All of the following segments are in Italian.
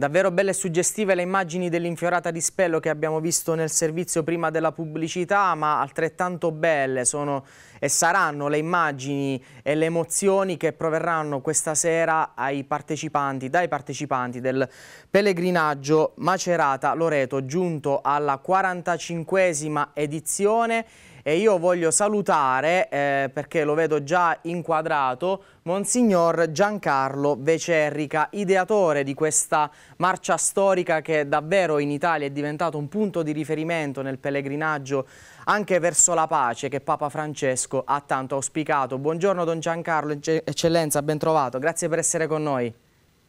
Davvero belle e suggestive le immagini dell'infiorata di Spello che abbiamo visto nel servizio prima della pubblicità, ma altrettanto belle sono e saranno le immagini e le emozioni che proverranno questa sera ai partecipanti, dai partecipanti del pellegrinaggio Macerata Loreto giunto alla 45esima edizione e io voglio salutare, eh, perché lo vedo già inquadrato, Monsignor Giancarlo Vecerrica, ideatore di questa marcia storica che davvero in Italia è diventato un punto di riferimento nel pellegrinaggio anche verso la pace che Papa Francesco ha tanto auspicato. Buongiorno Don Giancarlo, eccellenza, ben trovato, grazie per essere con noi.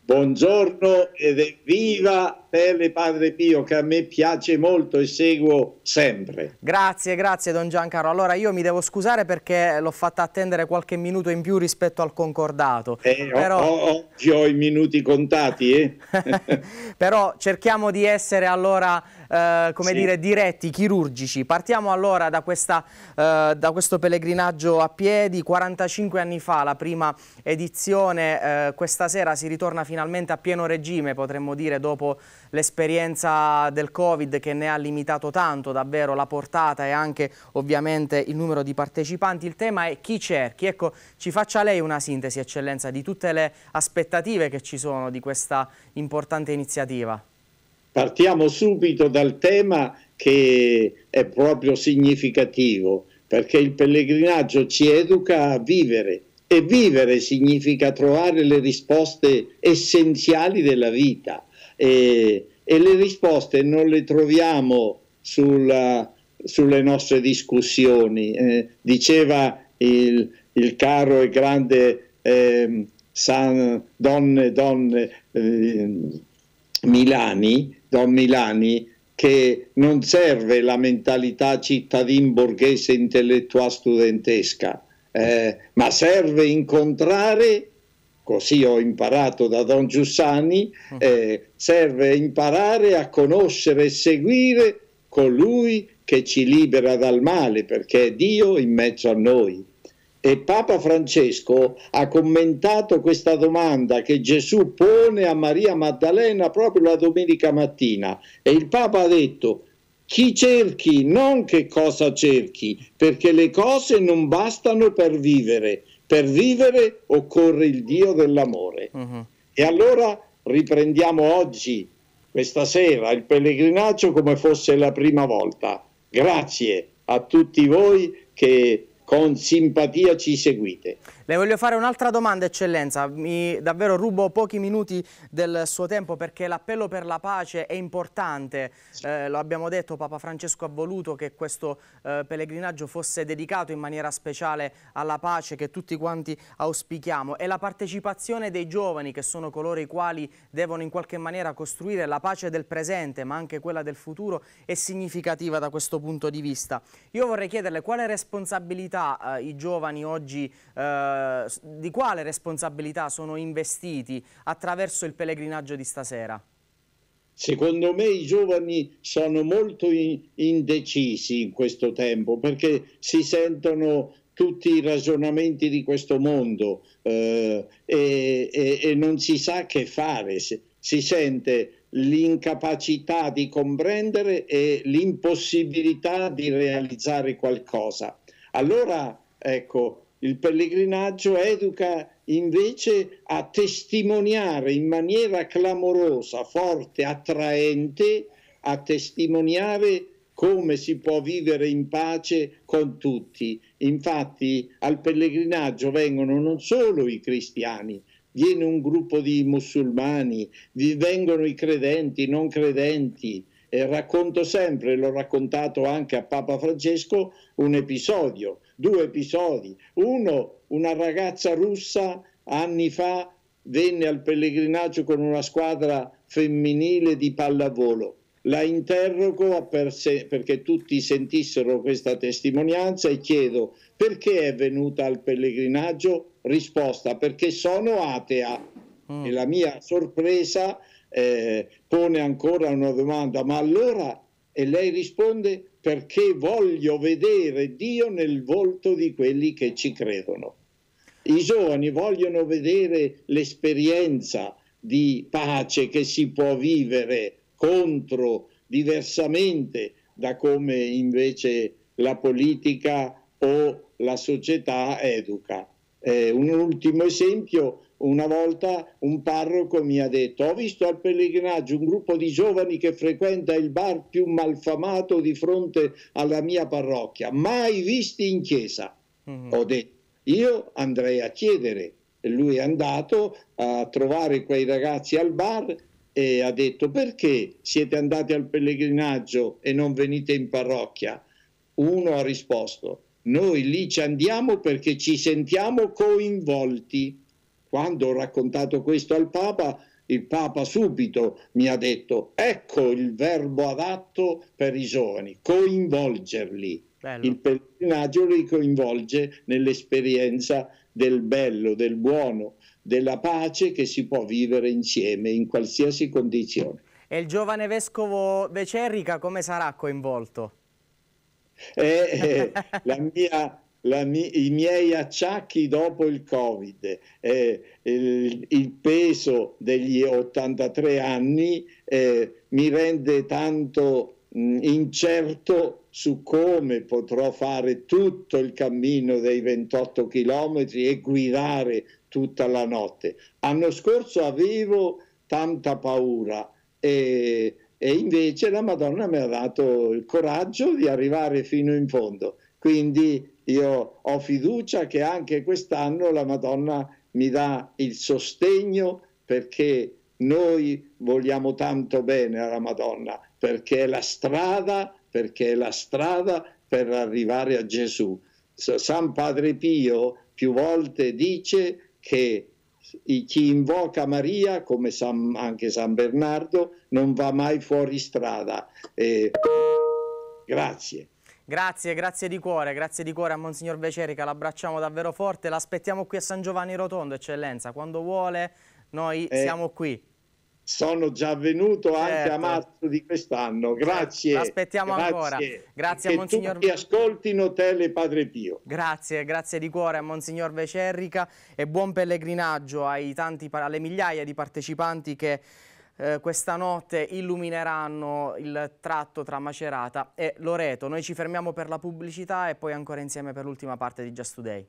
Buongiorno ed evviva Pelle Padre Pio che a me piace molto e seguo sempre. Grazie, grazie Don Giancarlo. Allora io mi devo scusare perché l'ho fatta attendere qualche minuto in più rispetto al concordato. Eh, Però... Ho, oggi ho i minuti contati. Eh? Però cerchiamo di essere allora... Eh, come sì. dire, diretti, chirurgici. Partiamo allora da, questa, eh, da, questo pellegrinaggio a piedi, 45 anni fa la prima edizione, eh, questa sera si ritorna finalmente a pieno regime, potremmo dire, dopo l'esperienza del Covid che ne ha limitato tanto davvero la portata e anche ovviamente il numero di partecipanti. Il tema è chi cerchi. Ecco, ci faccia lei una sintesi, eccellenza, di tutte le aspettative che ci sono di questa importante iniziativa. Partiamo subito dal tema che è proprio significativo, perché il pellegrinaggio ci educa a vivere e vivere significa trovare le risposte essenziali della vita e, e le risposte non le troviamo sulla, sulle nostre discussioni. Eh, diceva il, il, caro e grande eh, San Donne, Donne eh, Milani, Don Milani, che non serve la mentalità cittadin borghese intellettuale studentesca, eh, ma serve incontrare così ho imparato da Don Giussani, mm. eh, serve imparare a conoscere e seguire colui che ci libera dal male, perché è Dio in mezzo a noi. E Papa Francesco ha commentato questa domanda che Gesù pone a Maria Maddalena proprio la domenica mattina e il Papa ha detto chi cerchi, non che cosa cerchi, perché le cose non bastano per vivere, per vivere occorre il Dio dell'amore. Uh-huh. E allora riprendiamo oggi, questa sera, il pellegrinaggio come fosse la prima volta. Grazie a tutti voi che con simpatia ci seguite. Le voglio fare un'altra domanda, eccellenza. Mi davvero rubo pochi minuti del suo tempo perché l'appello per la pace è importante. Eh, lo abbiamo detto, Papa Francesco ha voluto che questo eh, pellegrinaggio fosse dedicato in maniera speciale alla pace che tutti quanti auspichiamo. E la partecipazione dei giovani, che sono coloro i quali devono in qualche maniera costruire la pace del presente, ma anche quella del futuro, è significativa da questo punto di vista. Io vorrei chiederle quale responsabilità eh, i giovani oggi eh, eh, di quale responsabilità sono investiti attraverso il pellegrinaggio di stasera? Secondo me i giovani sono molto in indecisi in questo tempo perché si sentono tutti i ragionamenti di questo mondo eh, e, e, e, non si sa che fare, si, si sente l'incapacità di comprendere e l'impossibilità di realizzare qualcosa. Allora, ecco, il pellegrinaggio educa invece a testimoniare in maniera clamorosa, forte, attraente, a testimoniare come si può vivere in pace con tutti. Infatti al pellegrinaggio vengono non solo i cristiani, viene un gruppo di musulmani, vengono i credenti, i non credenti. E racconto sempre, l'ho raccontato anche a Papa Francesco, un episodio due episodi. Uno, una ragazza russa anni fa venne al pellegrinaggio con una squadra femminile di pallavolo. La interrogo per se, perché tutti sentissero questa testimonianza e chiedo perché è venuta al pellegrinaggio? Risposta perché sono atea. Mm. E la mia sorpresa eh, pone ancora una domanda, ma allora e lei risponde perché voglio vedere Dio nel volto di quelli che ci credono. I giovani vogliono vedere l'esperienza di pace che si può vivere contro diversamente da come invece la politica o la società educa. Eh, un ultimo esempio una volta un parroco mi ha detto ho visto al pellegrinaggio un gruppo di giovani che frequenta il bar più malfamato di fronte alla mia parrocchia, mai visti in chiesa. Mm-hmm. Ho detto io andrei a chiedere. Lui è andato a trovare quei ragazzi al bar e ha detto perché siete andati al pellegrinaggio e non venite in parrocchia? Uno ha risposto noi lì ci andiamo perché ci sentiamo coinvolti. Quando ho raccontato questo al Papa, il Papa subito mi ha detto ecco il verbo adatto per i giovani, coinvolgerli. Bello. Il pellegrinaggio li coinvolge nell'esperienza del bello, del buono, della pace che si può vivere insieme in qualsiasi condizione. E il giovane vescovo Becerrica come sarà coinvolto? Eh, eh, la mia mie, i miei acciacchi dopo il Covid, eh, il, il, peso degli 83 anni eh, mi rende tanto mh, mm, incerto su come potrò fare tutto il cammino dei 28 chilometri e guidare tutta la notte. L'anno scorso avevo tanta paura e, e, invece la Madonna mi ha dato il coraggio di arrivare fino in fondo. Quindi io ho fiducia che anche quest'anno la Madonna mi dà il sostegno perché noi vogliamo tanto bene alla Madonna, perché è la strada, perché è la strada per arrivare a Gesù. San Padre Pio più volte dice che chi invoca Maria, come San, anche San Bernardo, non va mai fuori strada. Eh, grazie. Grazie, grazie di cuore, grazie di cuore a Monsignor Vecerica, l'abbracciamo davvero forte, l'aspettiamo qui a San Giovanni Rotondo, eccellenza, quando vuole noi eh, siamo qui. Sono già venuto certo. anche a certo. marzo di quest'anno, grazie. L'aspettiamo ancora. Grazie che a Monsignor tutti ascoltino Tele Padre Pio. Grazie, grazie di cuore a Monsignor Becerrica e buon pellegrinaggio tanti, alle migliaia di partecipanti che eh, questa notte illumineranno il tratto tra Macerata e Loreto. Noi ci fermiamo per la pubblicità e poi ancora insieme per l'ultima parte di Just Today.